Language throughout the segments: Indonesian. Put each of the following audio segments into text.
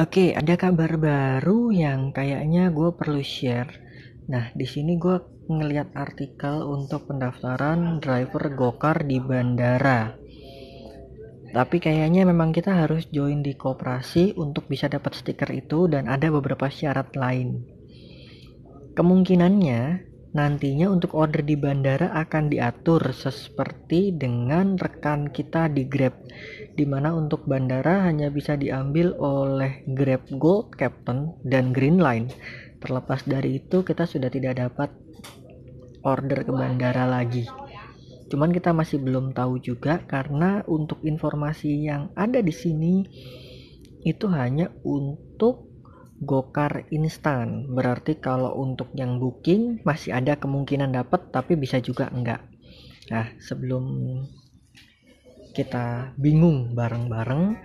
Oke, ada kabar baru yang kayaknya gue perlu share. Nah, di sini gue ngeliat artikel untuk pendaftaran driver gokar di bandara. Tapi kayaknya memang kita harus join di koperasi untuk bisa dapat stiker itu dan ada beberapa syarat lain. Kemungkinannya Nantinya untuk order di bandara akan diatur seperti dengan rekan kita di Grab di mana untuk bandara hanya bisa diambil oleh Grab Gold Captain dan Green Line. Terlepas dari itu kita sudah tidak dapat order ke bandara lagi. Cuman kita masih belum tahu juga karena untuk informasi yang ada di sini itu hanya untuk gokar instan berarti kalau untuk yang booking masih ada kemungkinan dapat tapi bisa juga enggak nah sebelum kita bingung bareng-bareng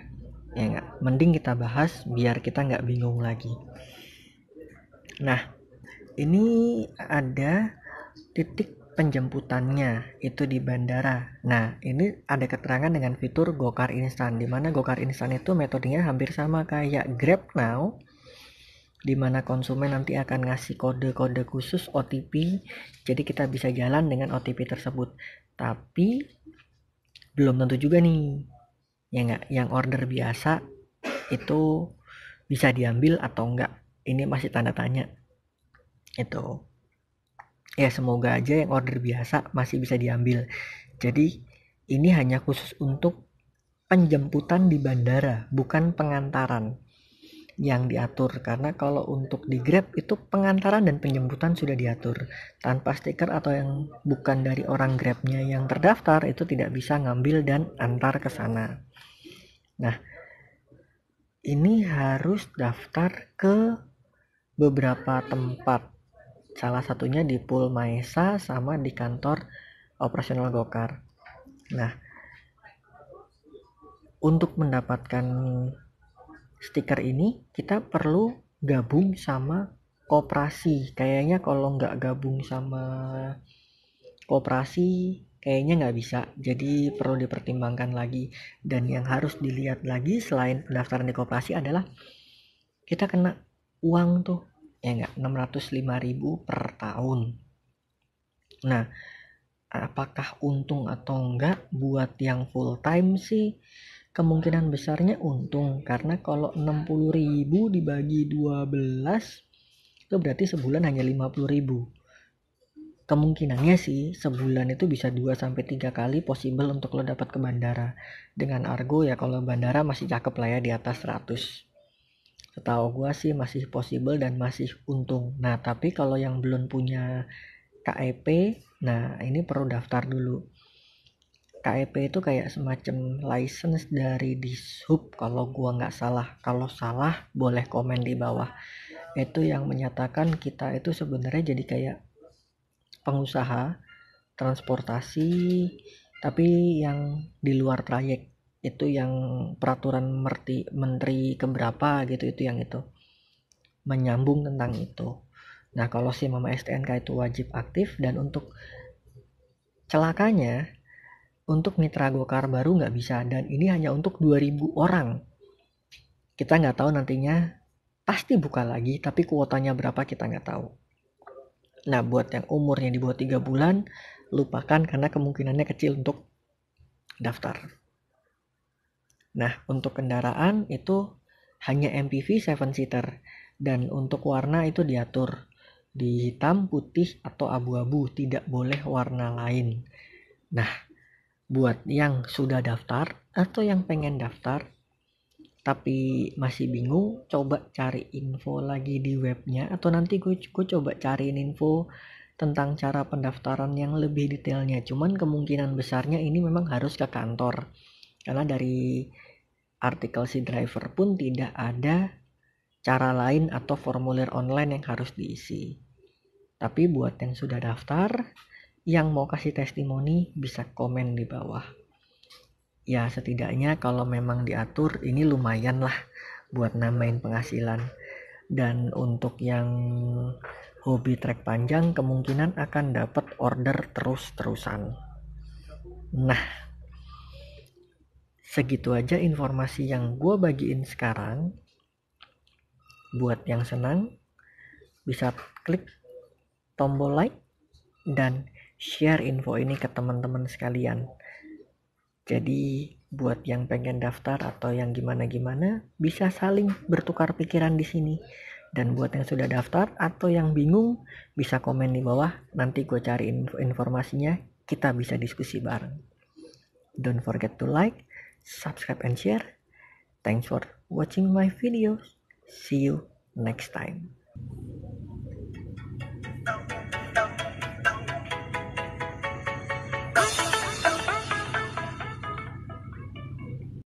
ya enggak mending kita bahas biar kita enggak bingung lagi nah ini ada titik penjemputannya itu di bandara. Nah, ini ada keterangan dengan fitur Gokar Instan di mana Gokar Instan itu metodenya hampir sama kayak Grab Now, di mana konsumen nanti akan ngasih kode-kode khusus OTP jadi kita bisa jalan dengan OTP tersebut tapi belum tentu juga nih ya enggak yang order biasa itu bisa diambil atau enggak ini masih tanda tanya itu ya semoga aja yang order biasa masih bisa diambil jadi ini hanya khusus untuk penjemputan di bandara bukan pengantaran yang diatur karena kalau untuk di Grab itu pengantaran dan penjemputan sudah diatur tanpa stiker atau yang bukan dari orang Grabnya yang terdaftar itu tidak bisa ngambil dan antar ke sana nah ini harus daftar ke beberapa tempat salah satunya di Pool Maesa sama di kantor operasional Gokar nah untuk mendapatkan stiker ini kita perlu gabung sama kooperasi kayaknya kalau nggak gabung sama kooperasi kayaknya nggak bisa jadi perlu dipertimbangkan lagi dan yang harus dilihat lagi selain pendaftaran di kooperasi adalah kita kena uang tuh ya enggak 605 ribu per tahun nah apakah untung atau enggak buat yang full time sih kemungkinan besarnya untung karena kalau 60 ribu dibagi 12 itu berarti sebulan hanya 50 ribu kemungkinannya sih sebulan itu bisa 2 sampai 3 kali possible untuk lo dapat ke bandara dengan argo ya kalau bandara masih cakep lah ya di atas 100 setahu gua sih masih possible dan masih untung nah tapi kalau yang belum punya KEP nah ini perlu daftar dulu KEP itu kayak semacam license dari Dishub kalau gua nggak salah. Kalau salah boleh komen di bawah. Itu yang menyatakan kita itu sebenarnya jadi kayak pengusaha transportasi tapi yang di luar trayek itu yang peraturan merti, menteri keberapa gitu itu yang itu menyambung tentang itu nah kalau si mama STNK itu wajib aktif dan untuk celakanya untuk mitra Gokar baru nggak bisa dan ini hanya untuk 2000 orang. Kita nggak tahu nantinya pasti buka lagi tapi kuotanya berapa kita nggak tahu. Nah buat yang umurnya di bawah 3 bulan lupakan karena kemungkinannya kecil untuk daftar. Nah untuk kendaraan itu hanya MPV 7 seater dan untuk warna itu diatur di hitam, putih, atau abu-abu tidak boleh warna lain. Nah, buat yang sudah daftar atau yang pengen daftar tapi masih bingung coba cari info lagi di webnya atau nanti gue gue coba cariin info tentang cara pendaftaran yang lebih detailnya cuman kemungkinan besarnya ini memang harus ke kantor karena dari artikel si driver pun tidak ada cara lain atau formulir online yang harus diisi tapi buat yang sudah daftar yang mau kasih testimoni bisa komen di bawah. Ya setidaknya kalau memang diatur ini lumayan lah buat namain penghasilan. Dan untuk yang hobi trek panjang kemungkinan akan dapat order terus-terusan. Nah, segitu aja informasi yang gue bagiin sekarang. Buat yang senang, bisa klik tombol like dan share info ini ke teman-teman sekalian. Jadi buat yang pengen daftar atau yang gimana-gimana bisa saling bertukar pikiran di sini. Dan buat yang sudah daftar atau yang bingung bisa komen di bawah nanti gue cari info informasinya kita bisa diskusi bareng. Don't forget to like, subscribe and share. Thanks for watching my videos. See you next time.